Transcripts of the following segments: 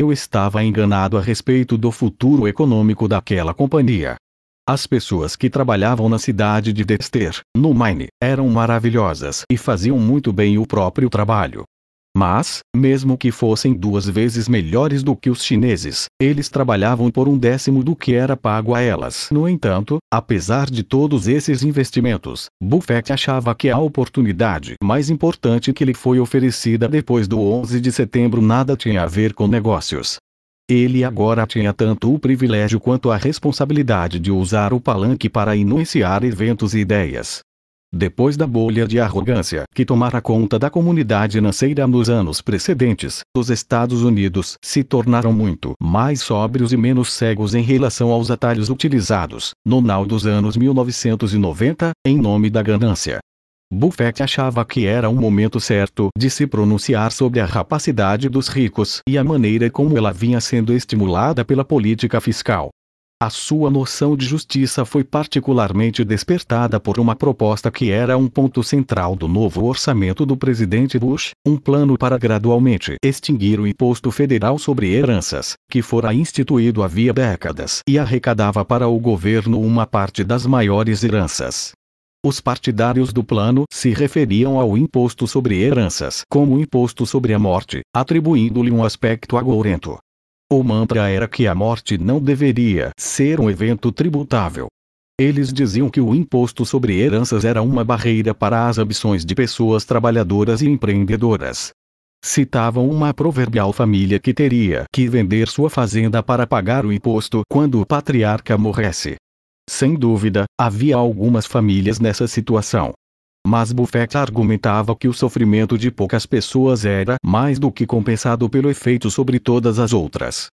Eu estava enganado a respeito do futuro econômico daquela companhia. As pessoas que trabalhavam na cidade de Dexter, no Maine, eram maravilhosas e faziam muito bem o próprio trabalho. Mas, mesmo que fossem duas vezes melhores do que os chineses, eles trabalhavam por um décimo do que era pago a elas. No entanto, apesar de todos esses investimentos, Buffett achava que a oportunidade mais importante que lhe foi oferecida depois do 11 de setembro nada tinha a ver com negócios. Ele agora tinha tanto o privilégio quanto a responsabilidade de usar o palanque para anunciar eventos e ideias. Depois da bolha de arrogância que tomara conta da comunidade financeira nos anos precedentes, os Estados Unidos se tornaram muito mais sóbrios e menos cegos em relação aos atalhos utilizados, no nau dos anos 1990, em nome da ganância. Buffett achava que era o momento certo de se pronunciar sobre a rapacidade dos ricos e a maneira como ela vinha sendo estimulada pela política fiscal. A sua noção de justiça foi particularmente despertada por uma proposta que era um ponto central do novo orçamento do presidente Bush, um plano para gradualmente extinguir o imposto federal sobre heranças, que fora instituído havia décadas e arrecadava para o governo uma parte das maiores heranças. Os partidários do plano se referiam ao imposto sobre heranças como o imposto sobre a morte, atribuindo-lhe um aspecto agourento, o mantra era que a morte não deveria ser um evento tributável. Eles diziam que o imposto sobre heranças era uma barreira para as ambições de pessoas trabalhadoras e empreendedoras. Citavam uma proverbial família que teria que vender sua fazenda para pagar o imposto quando o patriarca morresse. Sem dúvida, havia algumas famílias nessa situação mas Buffett argumentava que o sofrimento de poucas pessoas era mais do que compensado pelo efeito sobre todas as outras.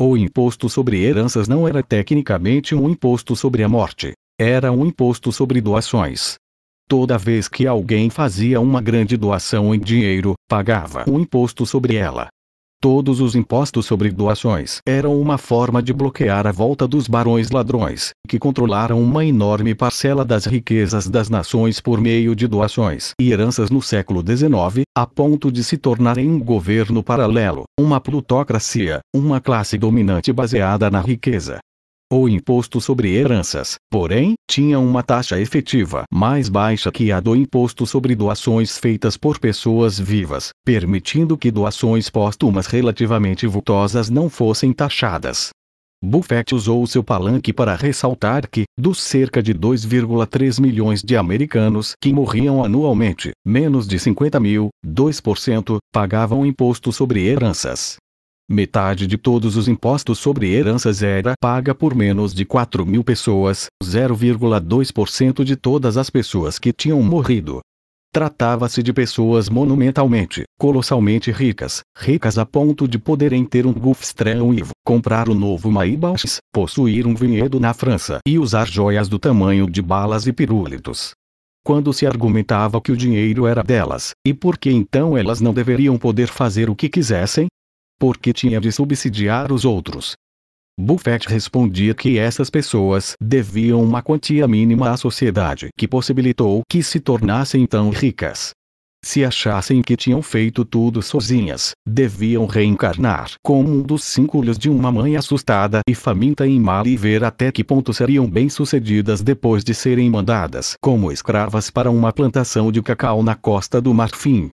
O imposto sobre heranças não era tecnicamente um imposto sobre a morte, era um imposto sobre doações. Toda vez que alguém fazia uma grande doação em dinheiro, pagava um imposto sobre ela. Todos os impostos sobre doações eram uma forma de bloquear a volta dos barões ladrões, que controlaram uma enorme parcela das riquezas das nações por meio de doações e heranças no século XIX, a ponto de se tornarem um governo paralelo, uma plutocracia, uma classe dominante baseada na riqueza, ou imposto sobre heranças, porém, tinha uma taxa efetiva mais baixa que a do imposto sobre doações feitas por pessoas vivas, permitindo que doações póstumas relativamente vultosas não fossem taxadas. Buffett usou seu palanque para ressaltar que, dos cerca de 2,3 milhões de americanos que morriam anualmente, menos de 50 mil, 2%, pagavam imposto sobre heranças. Metade de todos os impostos sobre heranças era paga por menos de 4 mil pessoas, 0,2% de todas as pessoas que tinham morrido. Tratava-se de pessoas monumentalmente, colossalmente ricas, ricas a ponto de poderem ter um Gulfstream Ivo, comprar o novo Maybach, possuir um vinhedo na França e usar joias do tamanho de balas e pirulitos. Quando se argumentava que o dinheiro era delas, e por que então elas não deveriam poder fazer o que quisessem, porque tinha de subsidiar os outros. Buffett respondia que essas pessoas deviam uma quantia mínima à sociedade que possibilitou que se tornassem tão ricas. Se achassem que tinham feito tudo sozinhas, deviam reencarnar como um dos cinco de uma mãe assustada e faminta em mal e ver até que ponto seriam bem-sucedidas depois de serem mandadas como escravas para uma plantação de cacau na costa do Marfim.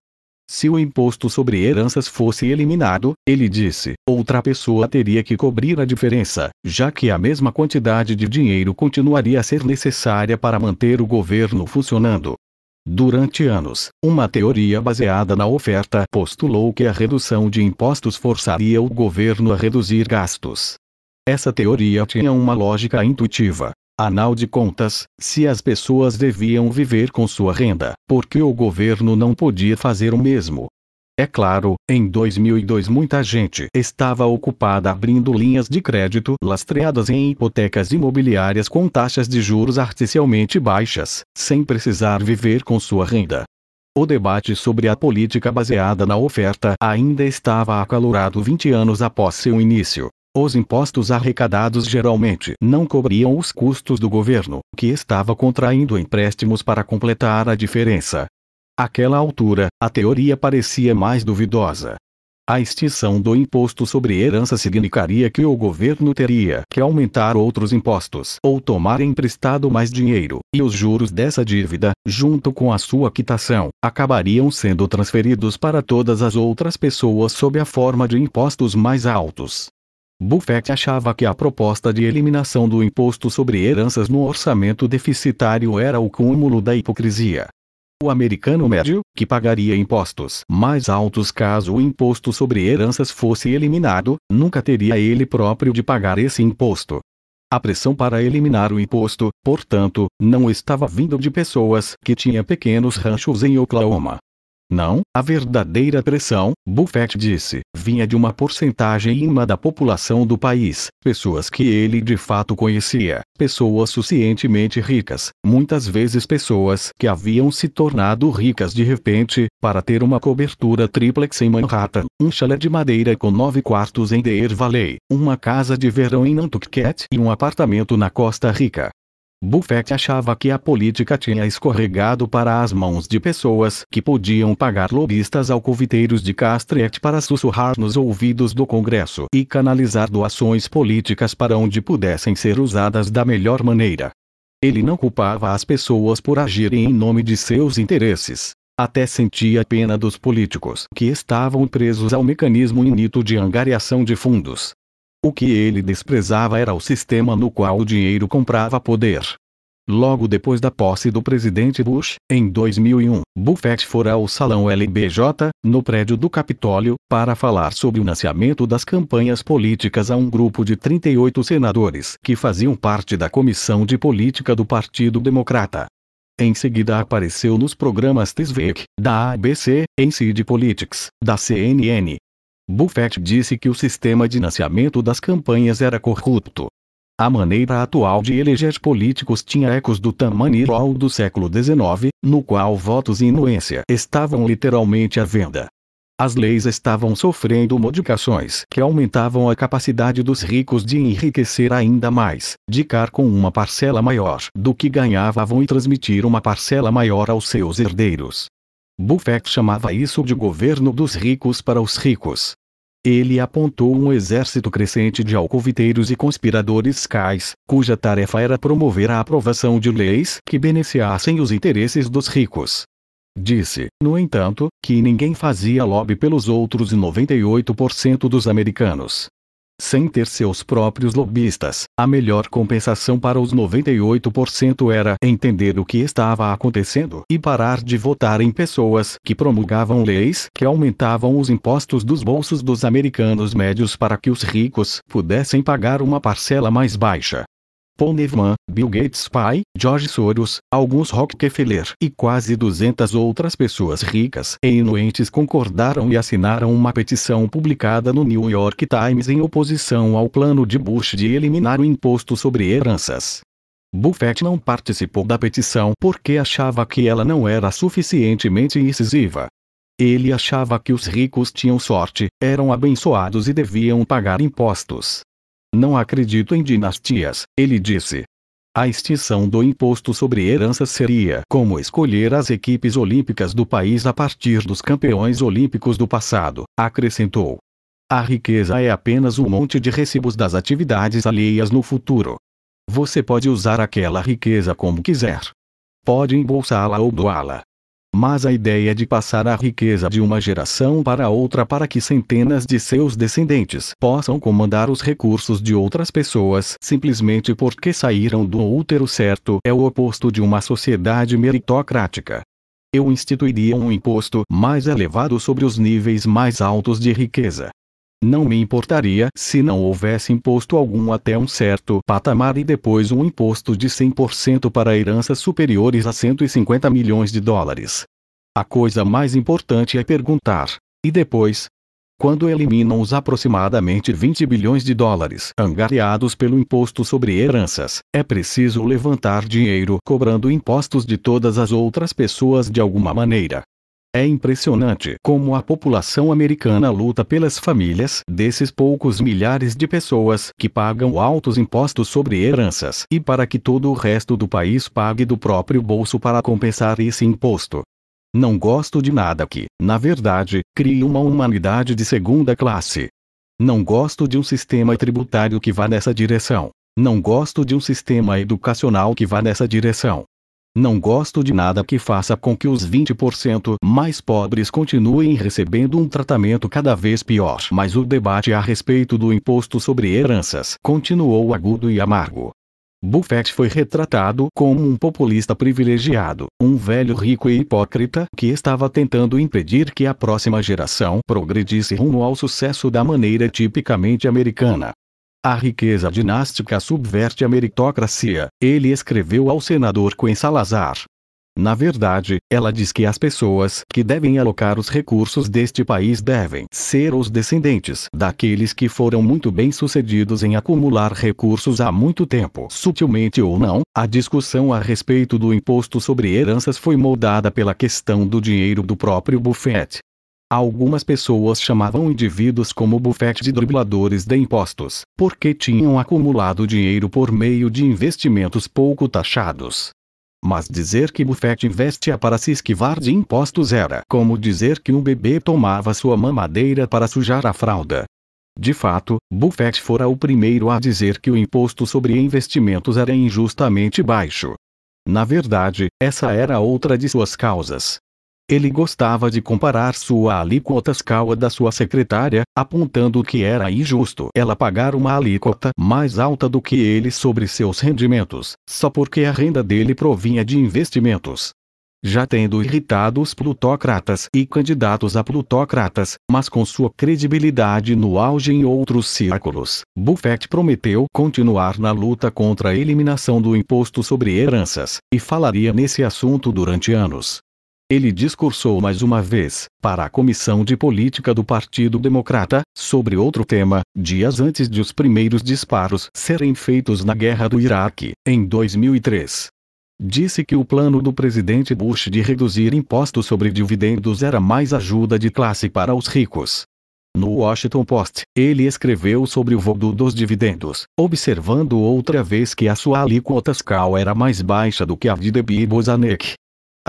Se o imposto sobre heranças fosse eliminado, ele disse, outra pessoa teria que cobrir a diferença, já que a mesma quantidade de dinheiro continuaria a ser necessária para manter o governo funcionando. Durante anos, uma teoria baseada na oferta postulou que a redução de impostos forçaria o governo a reduzir gastos. Essa teoria tinha uma lógica intuitiva, Anal de Contas, se as pessoas deviam viver com sua renda, porque o governo não podia fazer o mesmo. É claro, em 2002 muita gente estava ocupada abrindo linhas de crédito lastreadas em hipotecas imobiliárias com taxas de juros artificialmente baixas, sem precisar viver com sua renda. O debate sobre a política baseada na oferta ainda estava acalorado 20 anos após seu início. Os impostos arrecadados geralmente não cobriam os custos do governo, que estava contraindo empréstimos para completar a diferença. Àquela altura, a teoria parecia mais duvidosa. A extinção do imposto sobre herança significaria que o governo teria que aumentar outros impostos ou tomar emprestado mais dinheiro, e os juros dessa dívida, junto com a sua quitação, acabariam sendo transferidos para todas as outras pessoas sob a forma de impostos mais altos. Buffett achava que a proposta de eliminação do imposto sobre heranças no orçamento deficitário era o cúmulo da hipocrisia. O americano médio, que pagaria impostos mais altos caso o imposto sobre heranças fosse eliminado, nunca teria ele próprio de pagar esse imposto. A pressão para eliminar o imposto, portanto, não estava vindo de pessoas que tinham pequenos ranchos em Oklahoma, não, a verdadeira pressão, Buffett disse, vinha de uma porcentagem ínima da população do país, pessoas que ele de fato conhecia, pessoas suficientemente ricas, muitas vezes pessoas que haviam se tornado ricas de repente, para ter uma cobertura triplex em Manhattan, um chalé de madeira com nove quartos em Deer Valley, uma casa de verão em Nantucket e um apartamento na Costa Rica. Buffett achava que a política tinha escorregado para as mãos de pessoas que podiam pagar lobistas alcoviteiros de Castrete para sussurrar nos ouvidos do Congresso e canalizar doações políticas para onde pudessem ser usadas da melhor maneira. Ele não culpava as pessoas por agirem em nome de seus interesses. Até sentia pena dos políticos que estavam presos ao mecanismo inito de angariação de fundos o que ele desprezava era o sistema no qual o dinheiro comprava poder. Logo depois da posse do presidente Bush, em 2001, Buffett fora ao Salão LBJ, no prédio do Capitólio, para falar sobre o nascimento das campanhas políticas a um grupo de 38 senadores que faziam parte da Comissão de Política do Partido Democrata. Em seguida apareceu nos programas TSVEC, da ABC, NCD Politics, da CNN, Buffett disse que o sistema de financiamento das campanhas era corrupto. A maneira atual de eleger políticos tinha ecos do tamanho do século XIX, no qual votos e inuência estavam literalmente à venda. As leis estavam sofrendo modificações que aumentavam a capacidade dos ricos de enriquecer ainda mais, de car com uma parcela maior do que ganhavam e transmitir uma parcela maior aos seus herdeiros. Buffett chamava isso de governo dos ricos para os ricos. Ele apontou um exército crescente de alcoviteiros e conspiradores cais, cuja tarefa era promover a aprovação de leis que beneficiassem os interesses dos ricos. Disse, no entanto, que ninguém fazia lobby pelos outros 98% dos americanos sem ter seus próprios lobistas. A melhor compensação para os 98% era entender o que estava acontecendo e parar de votar em pessoas que promulgavam leis que aumentavam os impostos dos bolsos dos americanos médios para que os ricos pudessem pagar uma parcela mais baixa. Paul Nevman, Bill Gates pai, George Soros, alguns Rockefeller e quase 200 outras pessoas ricas e inuentes concordaram e assinaram uma petição publicada no New York Times em oposição ao plano de Bush de eliminar o imposto sobre heranças. Buffett não participou da petição porque achava que ela não era suficientemente incisiva. Ele achava que os ricos tinham sorte, eram abençoados e deviam pagar impostos. Não acredito em dinastias, ele disse. A extinção do imposto sobre heranças seria como escolher as equipes olímpicas do país a partir dos campeões olímpicos do passado, acrescentou. A riqueza é apenas um monte de recibos das atividades alheias no futuro. Você pode usar aquela riqueza como quiser. Pode embolsá-la ou doá-la mas a ideia de passar a riqueza de uma geração para outra para que centenas de seus descendentes possam comandar os recursos de outras pessoas simplesmente porque saíram do útero certo é o oposto de uma sociedade meritocrática. Eu instituiria um imposto mais elevado sobre os níveis mais altos de riqueza. Não me importaria se não houvesse imposto algum até um certo patamar e depois um imposto de 100% para heranças superiores a 150 milhões de dólares. A coisa mais importante é perguntar: e depois? Quando eliminam os aproximadamente 20 bilhões de dólares angariados pelo imposto sobre heranças, é preciso levantar dinheiro cobrando impostos de todas as outras pessoas de alguma maneira. É impressionante como a população americana luta pelas famílias desses poucos milhares de pessoas que pagam altos impostos sobre heranças e para que todo o resto do país pague do próprio bolso para compensar esse imposto. Não gosto de nada que, na verdade, crie uma humanidade de segunda classe. Não gosto de um sistema tributário que vá nessa direção. Não gosto de um sistema educacional que vá nessa direção. Não gosto de nada que faça com que os 20% mais pobres continuem recebendo um tratamento cada vez pior. Mas o debate a respeito do imposto sobre heranças continuou agudo e amargo. Buffett foi retratado como um populista privilegiado, um velho rico e hipócrita que estava tentando impedir que a próxima geração progredisse rumo ao sucesso da maneira tipicamente americana. A riqueza dinástica subverte a meritocracia, ele escreveu ao senador Quen Salazar. Na verdade, ela diz que as pessoas que devem alocar os recursos deste país devem ser os descendentes daqueles que foram muito bem sucedidos em acumular recursos há muito tempo. Sutilmente ou não, a discussão a respeito do imposto sobre heranças foi moldada pela questão do dinheiro do próprio Buffett. Algumas pessoas chamavam indivíduos como bufete de dribladores de impostos, porque tinham acumulado dinheiro por meio de investimentos pouco taxados. Mas dizer que bufete investia para se esquivar de impostos era como dizer que um bebê tomava sua mamadeira para sujar a fralda. De fato, Buffett fora o primeiro a dizer que o imposto sobre investimentos era injustamente baixo. Na verdade, essa era outra de suas causas. Ele gostava de comparar sua alíquota escala da sua secretária, apontando que era injusto ela pagar uma alíquota mais alta do que ele sobre seus rendimentos, só porque a renda dele provinha de investimentos. Já tendo irritado os plutocratas e candidatos a plutocratas, mas com sua credibilidade no auge em outros círculos, Buffett prometeu continuar na luta contra a eliminação do imposto sobre heranças, e falaria nesse assunto durante anos. Ele discursou mais uma vez, para a Comissão de Política do Partido Democrata, sobre outro tema, dias antes de os primeiros disparos serem feitos na Guerra do Iraque, em 2003. Disse que o plano do presidente Bush de reduzir impostos sobre dividendos era mais ajuda de classe para os ricos. No Washington Post, ele escreveu sobre o voo dos dividendos, observando outra vez que a sua alíquota Scal era mais baixa do que a de Deby Bozanek,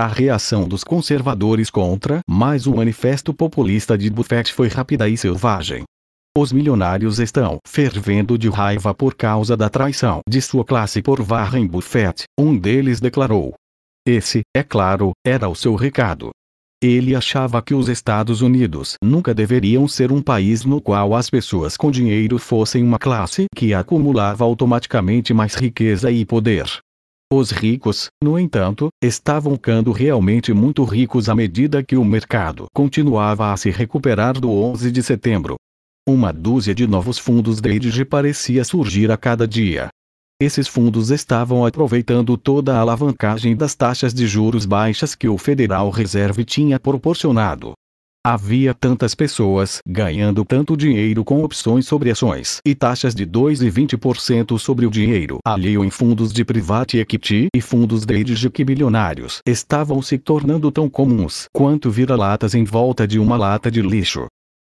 a reação dos conservadores contra mais o manifesto populista de Buffett foi rápida e selvagem. Os milionários estão fervendo de raiva por causa da traição de sua classe por Warren Buffett, um deles declarou. Esse, é claro, era o seu recado. Ele achava que os Estados Unidos nunca deveriam ser um país no qual as pessoas com dinheiro fossem uma classe que acumulava automaticamente mais riqueza e poder. Os ricos, no entanto, estavam ficando realmente muito ricos à medida que o mercado continuava a se recuperar do 11 de setembro. Uma dúzia de novos fundos de hedge parecia surgir a cada dia. Esses fundos estavam aproveitando toda a alavancagem das taxas de juros baixas que o Federal Reserve tinha proporcionado Havia tantas pessoas ganhando tanto dinheiro com opções sobre ações e taxas de 2 e 20% sobre o dinheiro alheio em fundos de private equity e fundos de que bilionários estavam se tornando tão comuns quanto vira-latas em volta de uma lata de lixo.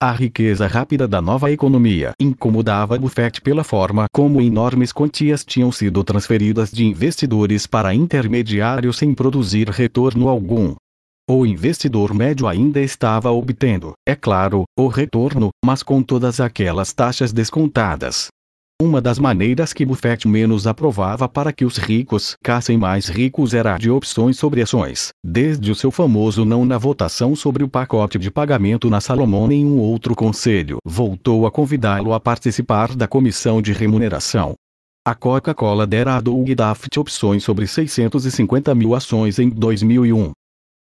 A riqueza rápida da nova economia incomodava Buffett pela forma como enormes quantias tinham sido transferidas de investidores para intermediários sem produzir retorno algum. O investidor médio ainda estava obtendo, é claro, o retorno, mas com todas aquelas taxas descontadas. Uma das maneiras que Buffett menos aprovava para que os ricos cassem mais ricos era de opções sobre ações, desde o seu famoso não na votação sobre o pacote de pagamento na Salomon nenhum outro conselho voltou a convidá-lo a participar da comissão de remuneração. A Coca-Cola dera a Doug Daft opções sobre 650 mil ações em 2001,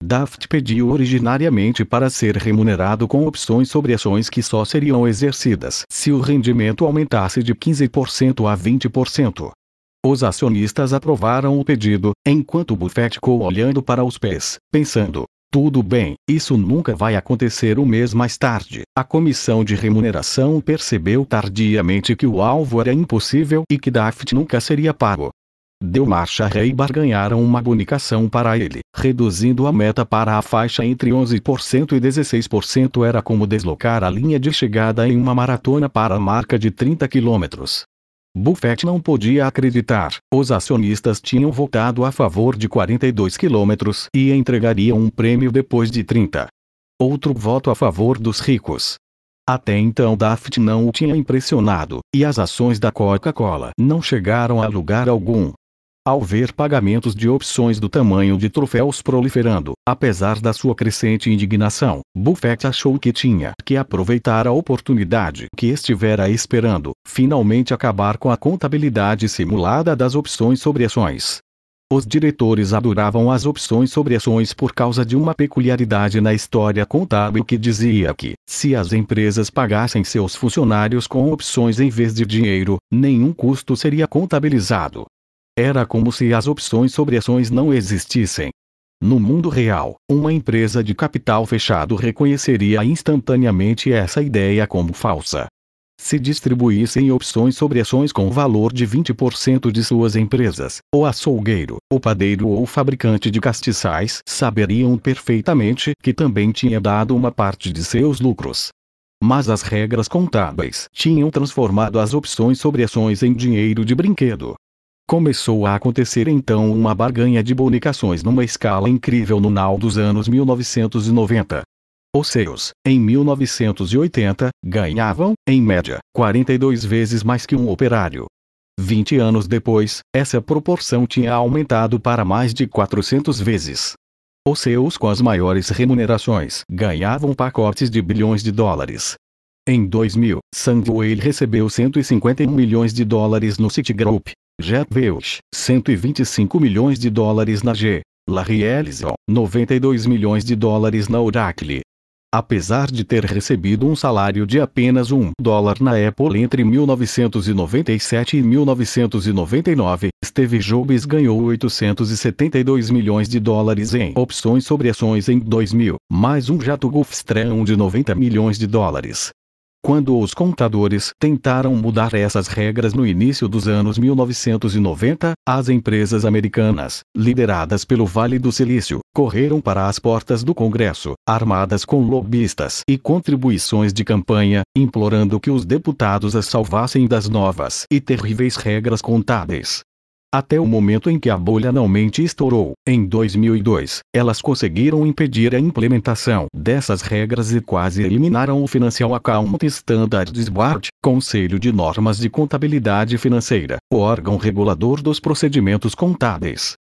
Daft pediu originariamente para ser remunerado com opções sobre ações que só seriam exercidas se o rendimento aumentasse de 15% a 20%. Os acionistas aprovaram o pedido, enquanto Buffett ficou olhando para os pés, pensando: tudo bem, isso nunca vai acontecer um mês mais tarde. A comissão de remuneração percebeu tardiamente que o alvo era impossível e que Daft nunca seria pago deu marcha ré e barganharam uma bonificação para ele, reduzindo a meta para a faixa entre 11% e 16% era como deslocar a linha de chegada em uma maratona para a marca de 30 km. Buffett não podia acreditar. Os acionistas tinham votado a favor de 42 quilômetros e entregariam um prêmio depois de 30. Outro voto a favor dos ricos. Até então Daft não o tinha impressionado, e as ações da Coca-Cola não chegaram a lugar algum ao ver pagamentos de opções do tamanho de troféus proliferando. Apesar da sua crescente indignação, Buffett achou que tinha que aproveitar a oportunidade que estivera esperando, finalmente acabar com a contabilidade simulada das opções sobre ações. Os diretores adoravam as opções sobre ações por causa de uma peculiaridade na história contábil que dizia que, se as empresas pagassem seus funcionários com opções em vez de dinheiro, nenhum custo seria contabilizado. Era como se as opções sobre ações não existissem. No mundo real, uma empresa de capital fechado reconheceria instantaneamente essa ideia como falsa. Se distribuíssem opções sobre ações com valor de 20% de suas empresas, o açougueiro, o padeiro ou o fabricante de castiçais saberiam perfeitamente que também tinha dado uma parte de seus lucros. Mas as regras contábeis tinham transformado as opções sobre ações em dinheiro de brinquedo, Começou a acontecer então uma barganha de bonificações numa escala incrível no nau dos anos 1990. Os seus, em 1980, ganhavam, em média, 42 vezes mais que um operário. 20 anos depois, essa proporção tinha aumentado para mais de 400 vezes. Os seus com as maiores remunerações ganhavam pacotes de bilhões de dólares, em 2000, Sandwell recebeu 151 milhões de dólares no Citigroup, Jetveus, 125 milhões de dólares na G. Larry Ellison, 92 milhões de dólares na Oracle. Apesar de ter recebido um salário de apenas um dólar na Apple entre 1997 e 1999, Steve Jobs ganhou 872 milhões de dólares em opções sobre ações em 2000, mais um jato Gulfstream de 90 milhões de dólares. Quando os contadores tentaram mudar essas regras no início dos anos 1990, as empresas americanas, lideradas pelo Vale do Silício, correram para as portas do Congresso, armadas com lobistas e contribuições de campanha, implorando que os deputados as salvassem das novas e terríveis regras contábeis. Até o momento em que a bolha mente estourou, em 2002, elas conseguiram impedir a implementação dessas regras e quase eliminaram o Financial Account Standards Board, Conselho de Normas de Contabilidade Financeira, o órgão regulador dos procedimentos contábeis.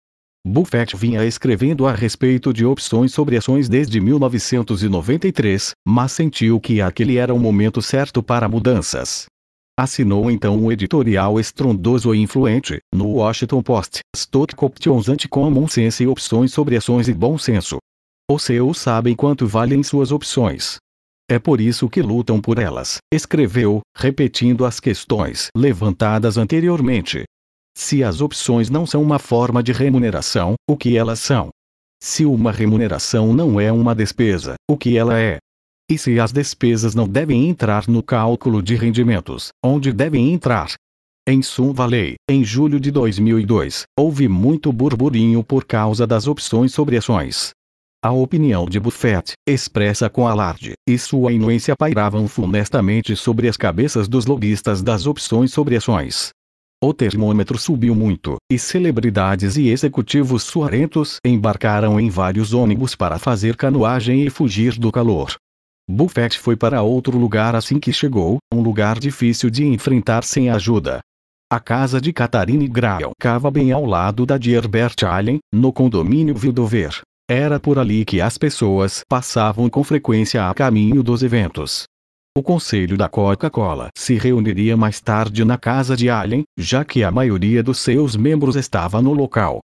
Buffett vinha escrevendo a respeito de opções sobre ações desde 1993, mas sentiu que aquele era o momento certo para mudanças. Assinou então um editorial estrondoso e influente, no Washington Post, Stock Options Anti-Common Sense e Opções sobre Ações e Bom Senso. Os seus sabem quanto valem suas opções. É por isso que lutam por elas, escreveu, repetindo as questões levantadas anteriormente. Se as opções não são uma forma de remuneração, o que elas são? Se uma remuneração não é uma despesa, o que ela é? e se as despesas não devem entrar no cálculo de rendimentos, onde devem entrar. Em Sun Valley, em julho de 2002, houve muito burburinho por causa das opções sobre ações. A opinião de Buffett, expressa com alarde, e sua inuência pairavam funestamente sobre as cabeças dos lobistas das opções sobre ações. O termômetro subiu muito, e celebridades e executivos suarentos embarcaram em vários ônibus para fazer canoagem e fugir do calor. Buffett foi para outro lugar assim que chegou, um lugar difícil de enfrentar sem ajuda. A casa de Catarine Graham cava bem ao lado da de Herbert Allen, no condomínio Vildover. Era por ali que as pessoas passavam com frequência a caminho dos eventos. O conselho da Coca-Cola se reuniria mais tarde na casa de Allen, já que a maioria dos seus membros estava no local.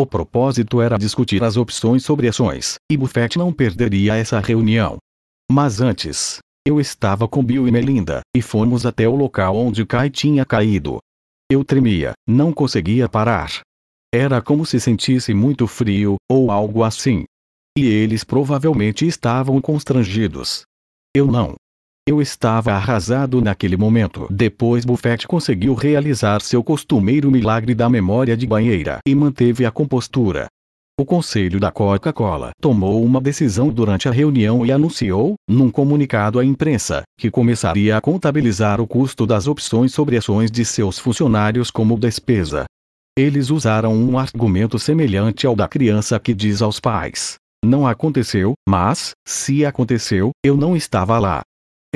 O propósito era discutir as opções sobre ações, e Buffett não perderia essa reunião. Mas antes, eu estava com Bill e Melinda, e fomos até o local onde Kai tinha caído. Eu tremia, não conseguia parar. Era como se sentisse muito frio, ou algo assim. E eles provavelmente estavam constrangidos. Eu não. Eu estava arrasado naquele momento. Depois Buffett conseguiu realizar seu costumeiro milagre da memória de banheira e manteve a compostura. O conselho da Coca-Cola tomou uma decisão durante a reunião e anunciou, num comunicado à imprensa, que começaria a contabilizar o custo das opções sobre ações de seus funcionários como despesa. Eles usaram um argumento semelhante ao da criança que diz aos pais: Não aconteceu, mas, se aconteceu, eu não estava lá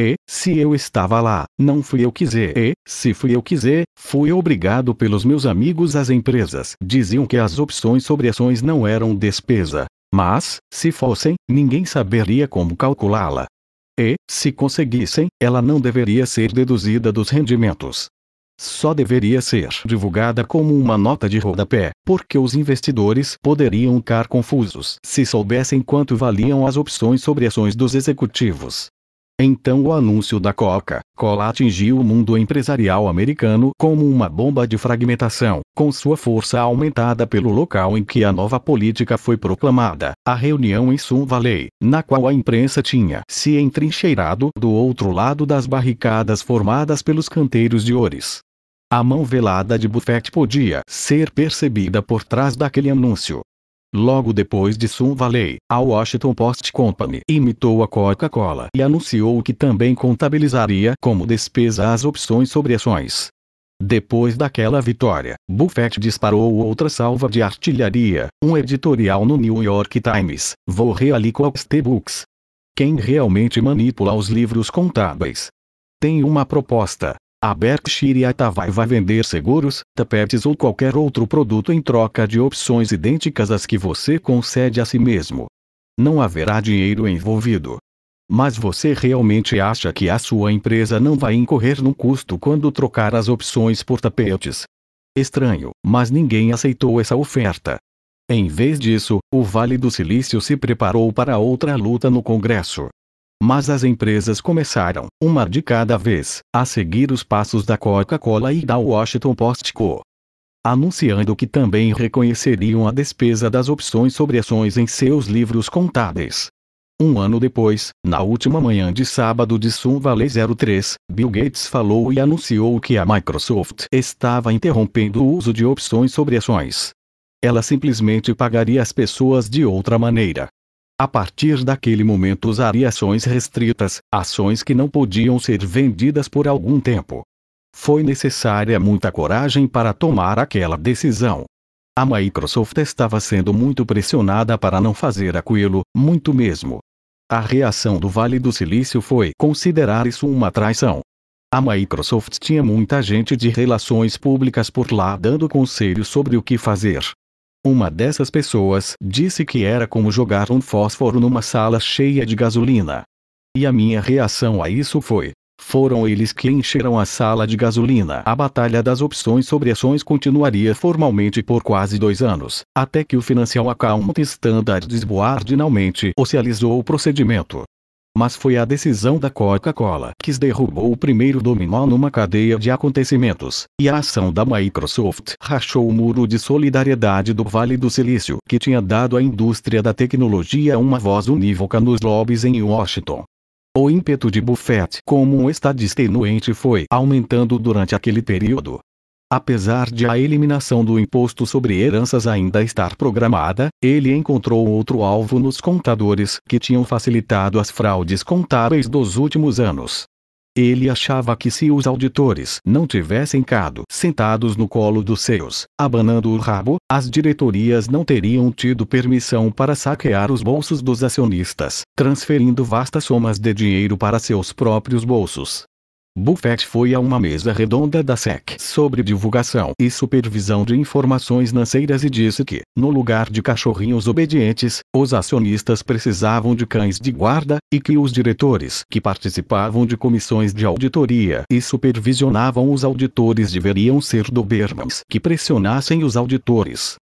e, se eu estava lá, não fui eu que e, se fui eu que fui obrigado pelos meus amigos às empresas. Diziam que as opções sobre ações não eram despesa. Mas, se fossem, ninguém saberia como calculá-la. E, se conseguissem, ela não deveria ser deduzida dos rendimentos. Só deveria ser divulgada como uma nota de rodapé, porque os investidores poderiam ficar confusos se soubessem quanto valiam as opções sobre ações dos executivos. Então o anúncio da Coca-Cola atingiu o mundo empresarial americano como uma bomba de fragmentação, com sua força aumentada pelo local em que a nova política foi proclamada, a reunião em Sun Valley, na qual a imprensa tinha se entrincheirado do outro lado das barricadas formadas pelos canteiros de Ores. A mão velada de Buffett podia ser percebida por trás daquele anúncio, Logo depois de Sun Valley, a Washington Post Company imitou a Coca-Cola e anunciou que também contabilizaria como despesa as opções sobre ações. Depois daquela vitória, Buffett disparou outra salva de artilharia, um editorial no New York Times, Vou Realicox T-Books. Quem realmente manipula os livros contábeis? Tem uma proposta, a Berkshire Hathaway vai vender seguros, tapetes ou qualquer outro produto em troca de opções idênticas às que você concede a si mesmo. Não haverá dinheiro envolvido. Mas você realmente acha que a sua empresa não vai incorrer num custo quando trocar as opções por tapetes? Estranho, mas ninguém aceitou essa oferta. Em vez disso, o Vale do Silício se preparou para outra luta no Congresso mas as empresas começaram, uma de cada vez, a seguir os passos da Coca-Cola e da Washington Post Co. Anunciando que também reconheceriam a despesa das opções sobre ações em seus livros contábeis. Um ano depois, na última manhã de sábado de Sun Valley 03, Bill Gates falou e anunciou que a Microsoft estava interrompendo o uso de opções sobre ações. Ela simplesmente pagaria as pessoas de outra maneira. A partir daquele momento usaria ações restritas, ações que não podiam ser vendidas por algum tempo. Foi necessária muita coragem para tomar aquela decisão. A Microsoft estava sendo muito pressionada para não fazer aquilo, muito mesmo. A reação do Vale do Silício foi considerar isso uma traição. A Microsoft tinha muita gente de relações públicas por lá dando conselhos sobre o que fazer. Uma dessas pessoas disse que era como jogar um fósforo numa sala cheia de gasolina. E a minha reação a isso foi: foram eles que encheram a sala de gasolina. A batalha das opções sobre ações continuaria formalmente por quase dois anos, até que o Financial Account Standard Board finalmente oficializou o procedimento mas foi a decisão da Coca-Cola que derrubou o primeiro dominó numa cadeia de acontecimentos, e a ação da Microsoft rachou o muro de solidariedade do Vale do Silício que tinha dado à indústria da tecnologia uma voz unívoca nos lobbies em Washington. O ímpeto de Buffett como um estadista inuente foi aumentando durante aquele período, Apesar de a eliminação do imposto sobre heranças ainda estar programada, ele encontrou outro alvo nos contadores que tinham facilitado as fraudes contábeis dos últimos anos. Ele achava que se os auditores não tivessem cado sentados no colo dos seus, abanando o rabo, as diretorias não teriam tido permissão para saquear os bolsos dos acionistas, transferindo vastas somas de dinheiro para seus próprios bolsos. Buffett foi a uma mesa redonda da SEC sobre divulgação e supervisão de informações financeiras e disse que, no lugar de cachorrinhos obedientes, os acionistas precisavam de cães de guarda, e que os diretores que participavam de comissões de auditoria e supervisionavam os auditores deveriam ser dobermans que pressionassem os auditores.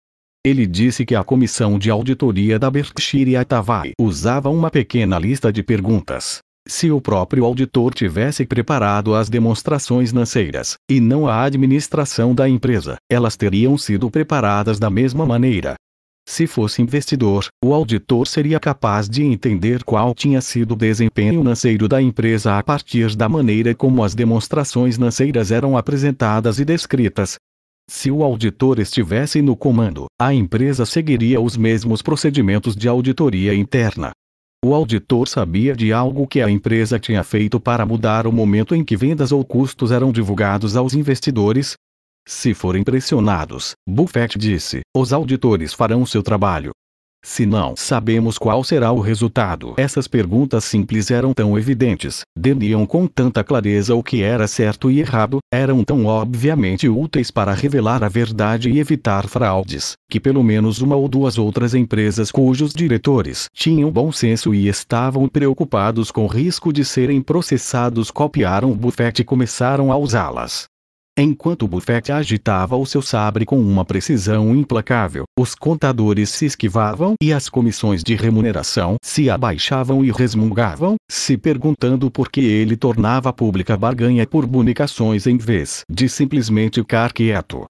Ele disse que a comissão de auditoria da Berkshire Hathaway usava uma pequena lista de perguntas se o próprio auditor tivesse preparado as demonstrações financeiras, e não a administração da empresa, elas teriam sido preparadas da mesma maneira. Se fosse investidor, o auditor seria capaz de entender qual tinha sido o desempenho financeiro da empresa a partir da maneira como as demonstrações financeiras eram apresentadas e descritas. Se o auditor estivesse no comando, a empresa seguiria os mesmos procedimentos de auditoria interna, o auditor sabia de algo que a empresa tinha feito para mudar o momento em que vendas ou custos eram divulgados aos investidores? Se forem pressionados, Buffett disse, os auditores farão seu trabalho. Se não sabemos qual será o resultado, essas perguntas simples eram tão evidentes, deniam com tanta clareza o que era certo e errado, eram tão obviamente úteis para revelar a verdade e evitar fraudes, que pelo menos uma ou duas outras empresas cujos diretores tinham bom senso e estavam preocupados com o risco de serem processados copiaram o bufete e começaram a usá-las. Enquanto Buffett agitava o seu sabre com uma precisão implacável, os contadores se esquivavam e as comissões de remuneração se abaixavam e resmungavam, se perguntando por que ele tornava pública a barganha por bonicações em vez de simplesmente ficar quieto.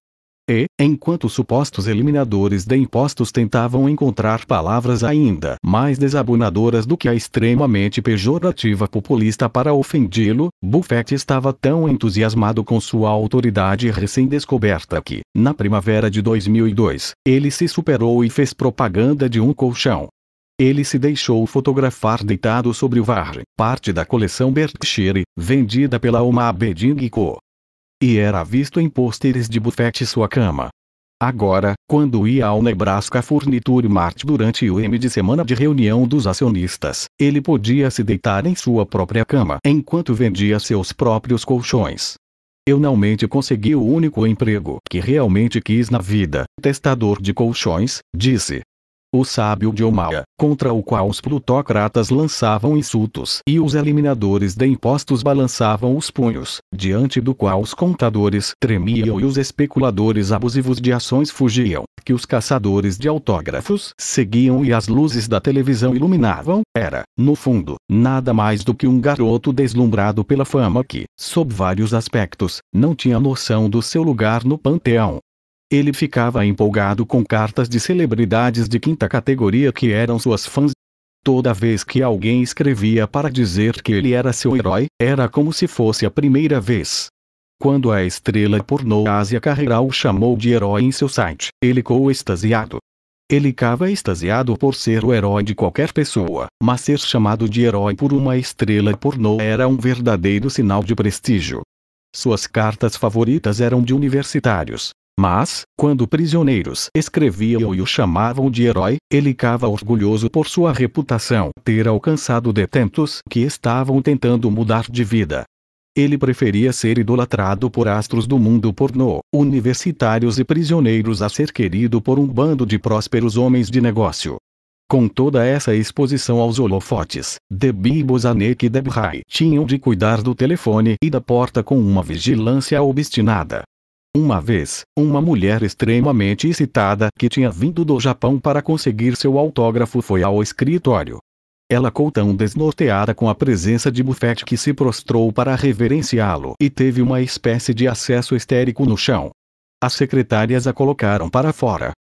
E, enquanto supostos eliminadores de impostos tentavam encontrar palavras ainda mais desabonadoras do que a extremamente pejorativa populista para ofendi lo Buffett estava tão entusiasmado com sua autoridade recém-descoberta que, na primavera de 2002, ele se superou e fez propaganda de um colchão. Ele se deixou fotografar deitado sobre o Varre, parte da coleção Berkshire, vendida pela Omaha Bedding Co e era visto em pôsteres de bufete sua cama. Agora, quando ia ao Nebraska Furniture Mart durante o M de semana de reunião dos acionistas, ele podia se deitar em sua própria cama enquanto vendia seus próprios colchões. Eu finalmente consegui o único emprego que realmente quis na vida, testador de colchões, disse, o sábio de Omaha, contra o qual os plutocratas lançavam insultos e os eliminadores de impostos balançavam os punhos, diante do qual os contadores tremiam e os especuladores abusivos de ações fugiam, que os caçadores de autógrafos seguiam e as luzes da televisão iluminavam, era, no fundo, nada mais do que um garoto deslumbrado pela fama que, sob vários aspectos, não tinha noção do seu lugar no panteão, ele ficava empolgado com cartas de celebridades de quinta categoria que eram suas fãs. Toda vez que alguém escrevia para dizer que ele era seu herói, era como se fosse a primeira vez. Quando a estrela pornô Asia Carreira o chamou de herói em seu site, ele ficou extasiado. Ele cava extasiado por ser o herói de qualquer pessoa, mas ser chamado de herói por uma estrela pornô era um verdadeiro sinal de prestígio. Suas cartas favoritas eram de universitários, mas, quando prisioneiros escreviam e o chamavam de herói, ele cava orgulhoso por sua reputação ter alcançado detentos que estavam tentando mudar de vida. Ele preferia ser idolatrado por astros do mundo pornô, universitários e prisioneiros a ser querido por um bando de prósperos homens de negócio. Com toda essa exposição aos holofotes, Debbie Bozanek e Debray tinham de cuidar do telefone e da porta com uma vigilância obstinada. Uma vez, uma mulher extremamente excitada que tinha vindo do Japão para conseguir seu autógrafo foi ao escritório. Ela ficou tão desnorteada com a presença de Buffett que se prostrou para reverenciá-lo e teve uma espécie de acesso histérico no chão. As secretárias a colocaram para fora.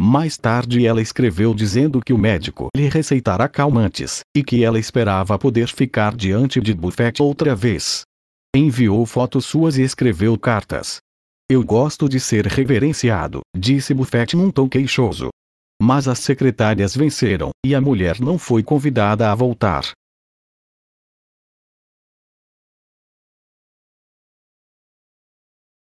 Mais tarde ela escreveu dizendo que o médico lhe receitara calmantes, e que ela esperava poder ficar diante de Buffett outra vez. Enviou fotos suas e escreveu cartas, eu gosto de ser reverenciado, disse Buffett num tom queixoso. Mas as secretárias venceram, e a mulher não foi convidada a voltar.